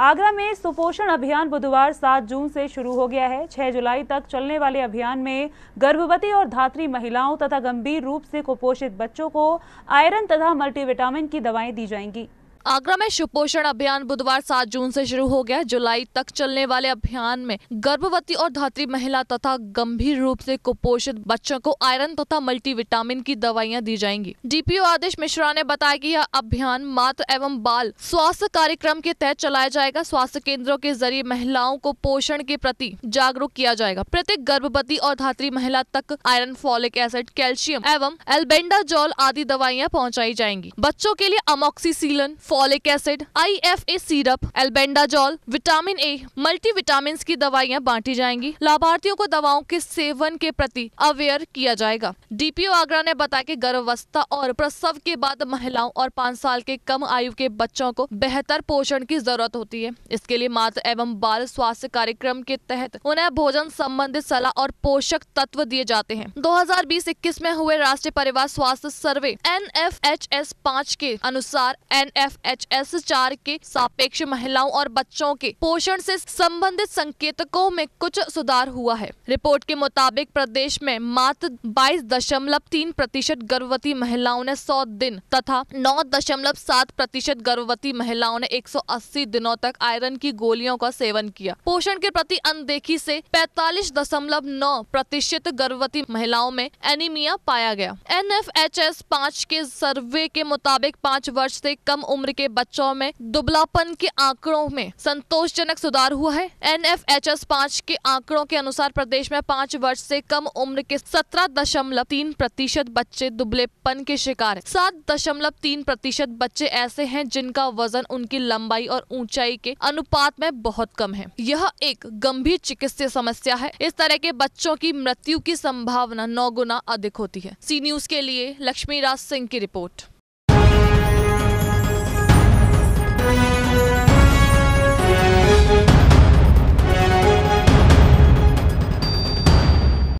आगरा में सुपोषण अभियान बुधवार 7 जून से शुरू हो गया है 6 जुलाई तक चलने वाले अभियान में गर्भवती और धात्री महिलाओं तथा गंभीर रूप से कुपोषित बच्चों को आयरन तथा मल्टीविटामिन की दवाएं दी जाएंगी आगरा में सुपोषण अभियान बुधवार 7 जून से शुरू हो गया जुलाई तक चलने वाले अभियान में गर्भवती और धात्री महिला तथा गंभीर रूप से कुपोषित बच्चों को आयरन तथा मल्टीविटामिन की दवाइयां दी जाएंगी डीपीओ आदेश मिश्रा ने बताया कि यह अभियान मात्र एवं बाल स्वास्थ्य कार्यक्रम के तहत चलाया जाएगा स्वास्थ्य केंद्रों के जरिए महिलाओं को पोषण के प्रति जागरूक किया जाएगा प्रत्येक गर्भवती और धात्री महिला तक आयरन फॉलिक एसिड कैल्शियम एवं एल्बेंडाजॉल आदि दवाइयाँ पहुँचाई जाएंगी बच्चों के लिए amoxicillin folic acid I F A syrup albendazole vitamin A multi vitamin की दवाइयाँ बांटी जाएंगी लाभार्थियों को दवाओं के सेवन के प्रति अवेयर किया जाएगा डीपीओ आगरा ने बताया की गर्भावस्था और प्रसव के बाद महिलाओं और पाँच साल के कम आयु के बच्चों को बेहतर पोषण की जरूरत होती है इसके लिए मातृ एवं बाल स्वास्थ्य कार्यक्रम के तहत उन्हें भोजन संबंधित सलाह और पोषक तत्व दिए जाते हैं 2020-21 में हुए राष्ट्रीय परिवार स्वास्थ्य survey N F H S पाँच के अनुसार एन एफ एच एस चार के सापेक्ष महिलाओं और बच्चों के पोषण से संबंधित संकेतकों में कुछ सुधार हुआ है रिपोर्ट के मुताबिक प्रदेश में मात्र बाईस दशमलव तीन प्रतिशत गर्भवती महिलाओं ने सौ दिन तथा नौ दशमलव सात प्रतिशत गर्भवती महिलाओं ने एक सौ अस्सी दिनों तक आयरन की गोलियों का सेवन किया पोषण के प्रति अनदेखी से नौ प्रतिशत गर्भवती महिलाओं में एनीमिया पाया गया एन एफ एच एस पाँच के सर्वे के मुताबिक पाँच वर्ष से कम उम्र के बच्चों में दुबलापन के आंकड़ों में संतोषजनक सुधार हुआ है एन एफ एच एस पाँच के आंकड़ों के अनुसार प्रदेश में पाँच वर्ष से कम उम्र के सत्रह दशमलव तीन प्रतिशत बच्चे दुबलेपन के शिकार है सात दशमलव तीन प्रतिशत बच्चे ऐसे हैं जिनका वजन उनकी लंबाई और ऊंचाई के अनुपात में बहुत कम है यह एक गंभीर चिकित्सीय समस्या है इस तरह के बच्चों की मृत्यु की संभावना नौ गुना अधिक होती है सी न्यूज के लिए लक्ष्मी राज सिंह की रिपोर्ट